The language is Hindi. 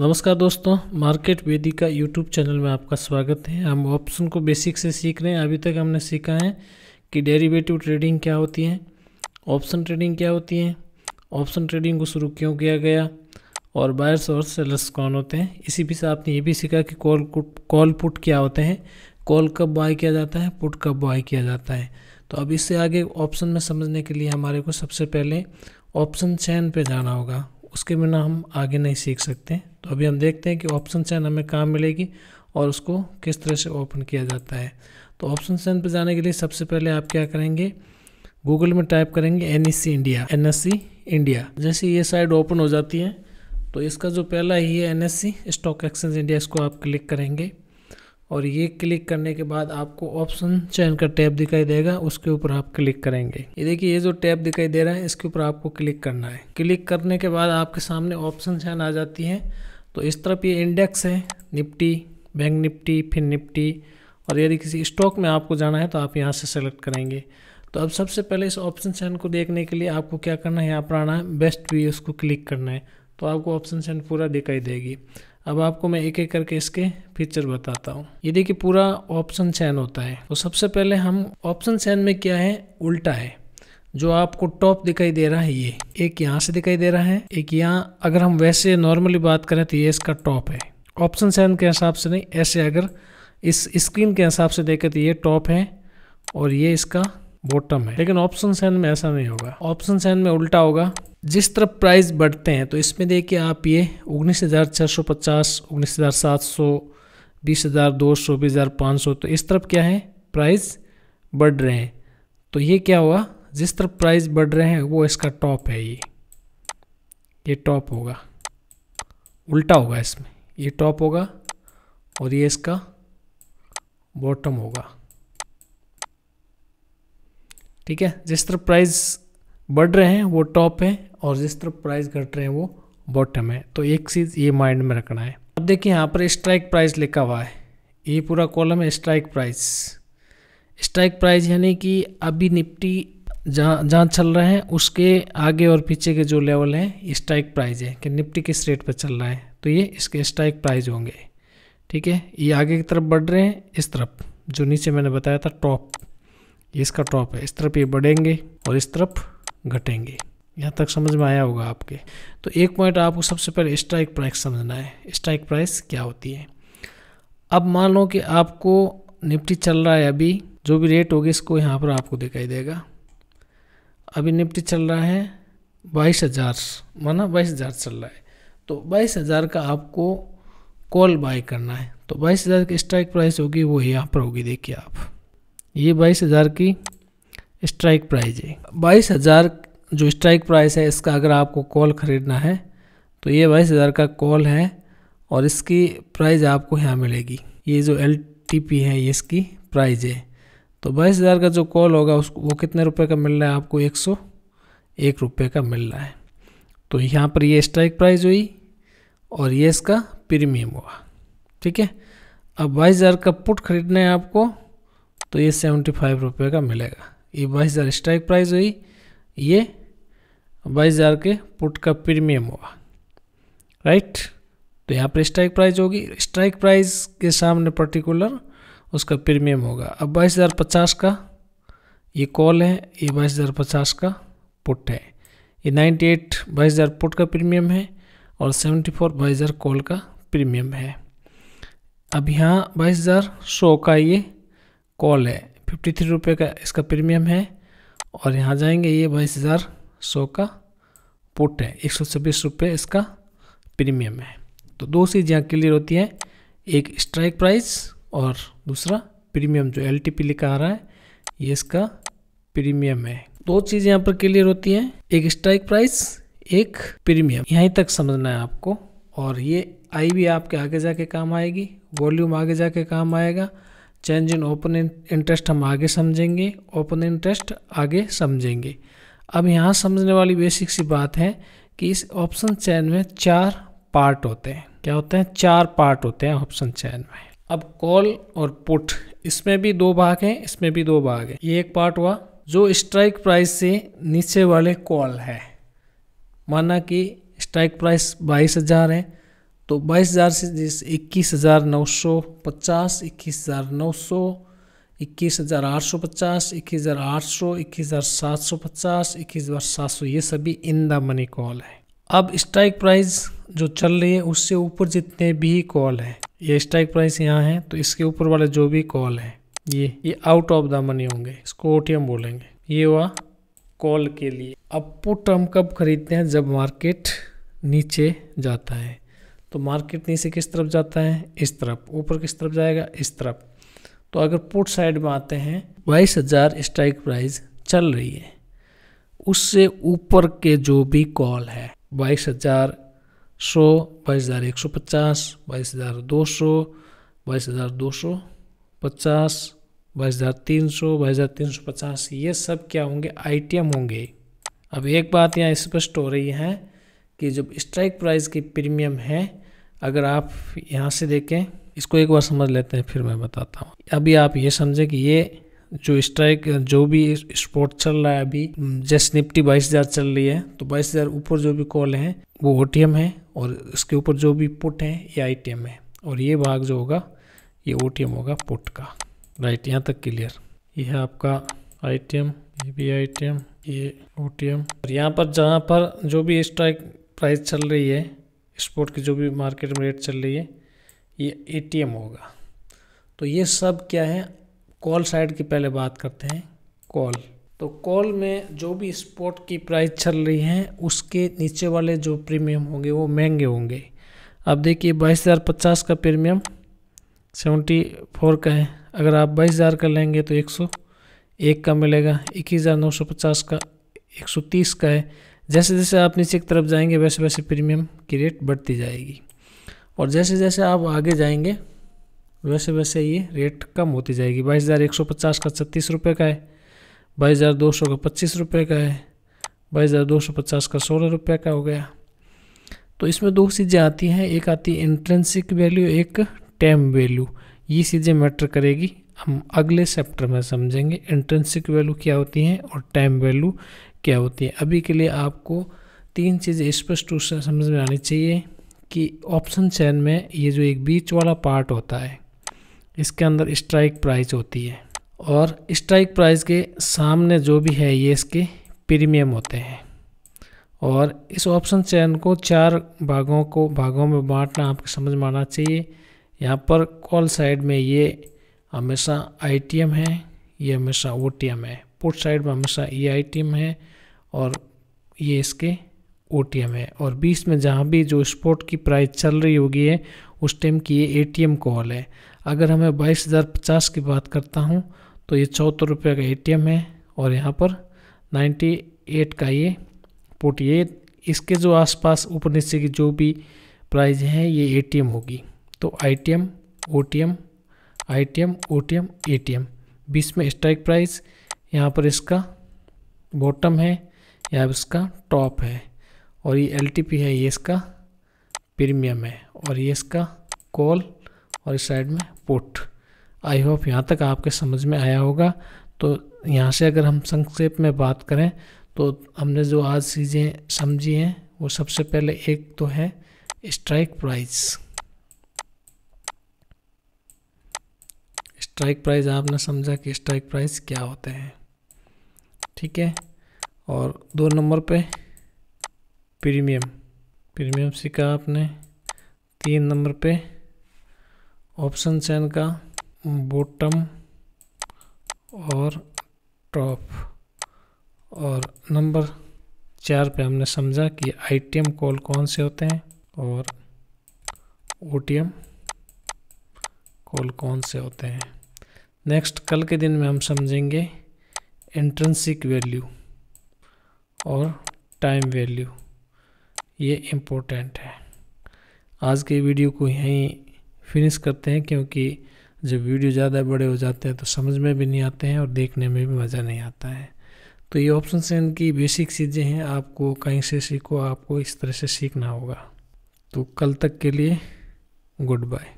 नमस्कार दोस्तों मार्केट वेदी का यूट्यूब चैनल में आपका स्वागत है हम ऑप्शन को बेसिक से सीख रहे हैं अभी तक हमने सीखा है कि डेरिवेटिव ट्रेडिंग क्या होती है ऑप्शन ट्रेडिंग क्या होती है ऑप्शन ट्रेडिंग को शुरू क्यों किया गया और बायर्स और सेलर्स कौन होते हैं इसी से आपने ये भी सीखा कि कॉल कॉल पुट क्या होते हैं कॉल कब बाय किया जाता है पुट कब बाय किया जाता है तो अब इससे आगे ऑप्शन में समझने के लिए हमारे को सबसे पहले ऑप्शन चैन पे जाना होगा उसके बिना हम आगे नहीं सीख सकते तो अभी हम देखते हैं कि ऑप्शन चैन हमें कहाँ मिलेगी और उसको किस तरह से ओपन किया जाता है तो ऑप्शन चैन पर जाने के लिए सबसे पहले आप क्या करेंगे गूगल में टाइप करेंगे एन इंडिया एन इंडिया जैसे ये साइड ओपन हो जाती है तो इसका जो पहला ही है एन स्टॉक एक्सचेंज इंडिया इसको आप क्लिक करेंगे और ये क्लिक करने के बाद आपको ऑप्शन चैन का टैब दिखाई देगा उसके ऊपर आप क्लिक करेंगे ये देखिए ये जो टैब दिखाई दे रहा है इसके ऊपर आपको क्लिक करना है क्लिक करने के बाद आपके सामने ऑप्शन चयन आ जाती है तो इस तरफ ये इंडेक्स है निपटी बैंक निपटी फिर निपटी और यदि किसी स्टॉक में आपको जाना है तो आप यहाँ से सेलेक्ट करेंगे तो अब सबसे पहले इस ऑप्शन चयन को देखने के लिए आपको क्या करना है यहाँ पर आना है बेस्ट व्यू उसको क्लिक करना है तो आपको ऑप्शन चयन पूरा दिखाई देगी अब आपको मैं एक एक करके इसके फीचर बताता हूँ ये देखिए पूरा ऑप्शन चैन होता है तो सबसे पहले हम ऑप्शन चैन में क्या है उल्टा है जो आपको टॉप दिखाई दे रहा है ये एक यहाँ से दिखाई दे रहा है एक यहाँ अगर हम वैसे नॉर्मली बात करें तो ये इसका टॉप है ऑप्शन चैन के हिसाब से नहीं ऐसे अगर इस स्क्रीन के हिसाब से देखें तो ये टॉप है और ये इसका बॉटम है लेकिन ऑप्शन सेन में ऐसा नहीं होगा ऑप्शन सेन में उल्टा होगा जिस तरफ प्राइस बढ़ते हैं तो इसमें देखिए आप ये उन्नीस हज़ार छः सौ पचास उन्नीस हज़ार सात सौ बीस हज़ार दो सौ बीस हज़ार पाँच सौ तो इस तरफ क्या है प्राइस बढ़ रहे हैं तो ये क्या हुआ जिस तरफ प्राइस बढ़ रहे हैं वो इसका टॉप है ये ये टॉप होगा उल्टा होगा इसमें ये टॉप होगा और ये इसका बॉटम होगा ठीक है जिस तरह प्राइस बढ़ रहे हैं वो टॉप है और जिस तरह प्राइस घट रहे हैं वो बॉटम है तो एक चीज़ ये माइंड में रखना है अब देखिए यहाँ पर स्ट्राइक प्राइस लिखा हुआ है ये पूरा कॉलम है स्ट्राइक प्राइस स्ट्राइक प्राइस यानी कि अभी निफ्टी जहाँ जहाँ चल रहे हैं उसके आगे और पीछे के जो लेवल हैं स्ट्राइक प्राइस है कि निफ्टी किस रेट पर चल रहा है तो ये इसके स्ट्राइक प्राइस होंगे ठीक है ये आगे की तरफ बढ़ रहे हैं इस तरफ जो नीचे मैंने बताया था टॉप ये इसका टॉप है इस तरफ ये बढ़ेंगे और इस तरफ घटेंगे यहाँ तक समझ में आया होगा आपके तो एक पॉइंट आपको सबसे पहले स्ट्राइक प्राइस समझना है स्ट्राइक प्राइस क्या होती है अब मान लो कि आपको निफ्टी चल रहा है अभी जो भी रेट होगी इसको यहाँ पर आपको दिखाई देगा अभी निफ्टी चल रहा है बाईस हज़ार माना बाईस हज़ार चल रहा है तो बाईस हज़ार का आपको कॉल बाय करना है तो बाईस हज़ार की स्ट्राइक प्राइस होगी वो यहाँ पर होगी देखिए आप ये बाईस हज़ार की स्ट्राइक प्राइस है बाईस हज़ार जो स्ट्राइक प्राइस है इसका अगर आपको कॉल ख़रीदना है तो ये बाईस हज़ार का कॉल है और इसकी प्राइस आपको यहाँ मिलेगी ये जो एल है ये इसकी प्राइस है तो बाईस हज़ार का जो कॉल होगा उसको वो कितने रुपए का मिल रहा है आपको एक सौ एक रुपये का मिल रहा है तो यहाँ पर ये स्ट्राइक प्राइस हुई और ये इसका प्रीमियम हुआ ठीक है अब बाईस हज़ार का पुट ख़रीदना है आपको तो ये सेवेंटी फाइव रुपये का मिलेगा ये बाईस हज़ार स्ट्राइक प्राइस हुई ये बाईस हज़ार के पुट का प्रीमियम हुआ राइट तो यहाँ पर स्ट्राइक प्राइस होगी स्ट्राइक प्राइस के सामने पर्टिकुलर उसका प्रीमियम होगा अब बाईस हज़ार पचास का ये कॉल है ये बाईस हज़ार पचास का पुट है ये नाइन्टी एट बाईस हज़ार पुट का प्रीमियम है और सेवेंटी फोर बाईस हज़ार कॉल का प्रीमियम है अब यहाँ बाईस हज़ार सौ का ये कॉल है फिफ्टी थ्री रुपये का इसका प्रीमियम है और यहाँ जाएंगे ये बाईस हज़ार सौ का पुट है एक सौ छब्बीस रुपये इसका प्रीमियम है तो दो चीज़ यहाँ क्लियर होती है एक स्ट्राइक प्राइस और दूसरा प्रीमियम जो एल लिखा आ रहा है ये इसका प्रीमियम है दो चीज यहाँ पर क्लियर होती हैं एक स्ट्राइक प्राइस एक प्रीमियम यहीं तक समझना है आपको और ये आई भी आपके आगे जाके काम आएगी वॉल्यूम आगे जाके काम आएगा चेंज इन ओपन इंटरेस्ट हम आगे समझेंगे ओपन इंटरेस्ट आगे समझेंगे अब यहाँ समझने वाली बेसिक सी बात है कि इस ऑप्शन चैन में चार पार्ट होते हैं क्या होते हैं चार पार्ट होते हैं ऑप्शन चैन में अब कॉल और पुट इसमें भी दो भाग हैं इसमें भी दो भाग हैं ये एक पार्ट हुआ जो स्ट्राइक प्राइस से नीचे वाले कॉल है माना कि स्ट्राइक प्राइस बाईस हज़ार है तो बाईस हज़ार से इक्कीस हज़ार नौ सौ पचास इक्कीस हज़ार नौ सौ इक्कीस हज़ार आठ सौ पचास इक्कीस हज़ार आठ सौ इक्कीस हज़ार सात सौ पचास इक्कीस हज़ार सात सौ ये सभी इन द मनी कॉल है अब स्ट्राइक प्राइस जो चल रही है उससे ऊपर जितने भी कॉल हैं ये स्ट्राइक प्राइस यहाँ है तो इसके ऊपर वाले जो भी कॉल हैं ये ये आउट ऑफ द मनी होंगे इसको ओ बोलेंगे ये हुआ कॉल के लिए अब पुट हम कब खरीदते हैं जब मार्केट नीचे जाता है तो मार्केट नीचे किस तरफ जाता है इस तरफ ऊपर किस तरफ जाएगा इस तरफ तो अगर पुट साइड में आते हैं बाईस हज़ार स्ट्राइक प्राइस चल रही है उससे ऊपर के जो भी कॉल है बाईस हज़ार सौ बाईस हज़ार एक सौ पचास बाईस हज़ार दो सौ बाईस हज़ार दो सौ पचास बाईस हज़ार तीन सौ बाईस हज़ार तीन सौ पचास ये सब क्या होंगे आईटीएम होंगे अब एक बात यहाँ स्पष्ट हो रही है कि जब स्ट्राइक प्राइस की प्रीमियम है अगर आप यहाँ से देखें इसको एक बार समझ लेते हैं फिर मैं बताता हूँ अभी आप ये समझें कि ये जो स्ट्राइक जो भी स्पोर्ट चल रहा है अभी जैसे निफ्टी बाईस हज़ार चल रही है तो बाईस हज़ार ऊपर जो भी कॉल है वो ओ है और इसके ऊपर जो भी पुट है ये आई है और ये भाग जो होगा ये ओ होगा पुट का राइट यहाँ तक क्लियर ये है आपका आई टी एम ये भी आई टी एम ये ओ टी एम और यहाँ पर जहाँ पर जो भी स्ट्राइक प्राइस चल रही है स्पोर्ट की जो भी मार्केट में रेट चल रही है ये एटीएम होगा तो ये सब क्या है कॉल साइड की पहले बात करते हैं कॉल तो कॉल में जो भी स्पोर्ट की प्राइस चल रही है उसके नीचे वाले जो प्रीमियम होंगे वो महंगे होंगे अब देखिए बाईस हज़ार पचास का प्रीमियम सेवेंटी फोर का है अगर आप बाईस हज़ार का लेंगे तो एक सौ एक का मिलेगा इक्कीस हज़ार नौ सौ पचास का एक सौ तीस का है जैसे जैसे आप नीचे की तरफ जाएंगे वैसे वैसे प्रीमियम की रेट बढ़ती जाएगी और जैसे जैसे आप आगे जाएंगे वैसे वैसे ये रेट कम होती जाएगी बाईस हज़ार एक सौ पचास का छत्तीस रुपये का है बाईस हज़ार दो सौ का पच्चीस रुपये का है बाईस हज़ार दो सौ पचास का सोलह रुपये का हो गया तो इसमें दो चीज़ें आती हैं एक आती है इंट्रेंसिक वैल्यू एक टैम वैल्यू ये चीज़ें मैटर करेगी हम अगले चैप्टर में समझेंगे इंट्रेंसिक वैल्यू क्या होती है और टाइम वैल्यू क्या होती है अभी के लिए आपको तीन चीज़ें स्पष्ट रूप से समझ में आनी चाहिए कि ऑप्शन चैन में ये जो एक बीच वाला पार्ट होता है इसके अंदर स्ट्राइक प्राइस होती है और स्ट्राइक प्राइस के सामने जो भी है ये इसके प्रीमियम होते हैं और इस ऑप्शन चैन को चार भागों को भागों में बांटना आपको समझ में आना चाहिए यहाँ पर कॉल साइड में ये हमेशा आई टी एम है ये हमेशा ओ टी एम है पुट साइड में हमेशा ये आई टी एम है और ये इसके ओ टी एम है और बीच में जहाँ भी जो स्पोर्ट की प्राइस चल रही होगी है उस टाइम की ये ए टी एम कॉल है अगर हमें बाईस हज़ार पचास की बात करता हूँ तो ये चौहत्तर रुपये का ए टी एम है और यहाँ पर नाइन्टी एट का ये पुट ये इसके जो आसपास ऊपर नीचे की जो भी प्राइस है ये ए टी एम होगी तो I T M O T M I T M O T M A T M बीच में स्ट्राइक प्राइस यहाँ पर इसका बॉटम है या इसका टॉप है और ये एल टी पी है ये इसका प्रीमियम है और ये इसका कॉल और इस साइड में पुट आई होप यहाँ तक आपके समझ में आया होगा तो यहाँ से अगर हम संक्षेप में बात करें तो हमने जो आज चीज़ें समझी हैं वो सबसे पहले एक तो है स्ट्राइक प्राइस स्ट्राइक प्राइस आपने समझा कि स्ट्राइक प्राइस क्या होते हैं ठीक है और दो नंबर पे प्रीमियम प्रीमियम सीखा आपने तीन नंबर पे ऑप्शन चैन का बॉटम और टॉप और नंबर चार पे हमने समझा कि आईटीएम कॉल कौन से होते हैं और ओटीएम कॉल कौन से होते हैं नेक्स्ट कल के दिन में हम समझेंगे इंट्रेंसिक वैल्यू और टाइम वैल्यू ये इम्पोर्टेंट है आज के वीडियो को यहीं फिनिश करते हैं क्योंकि जब वीडियो ज़्यादा बड़े हो जाते हैं तो समझ में भी नहीं आते हैं और देखने में भी मज़ा नहीं आता है तो ये ऑप्शन से इनकी बेसिक चीज़ें हैं आपको कहीं से सीखो आपको इस तरह से सीखना होगा तो कल तक के लिए गुड बाय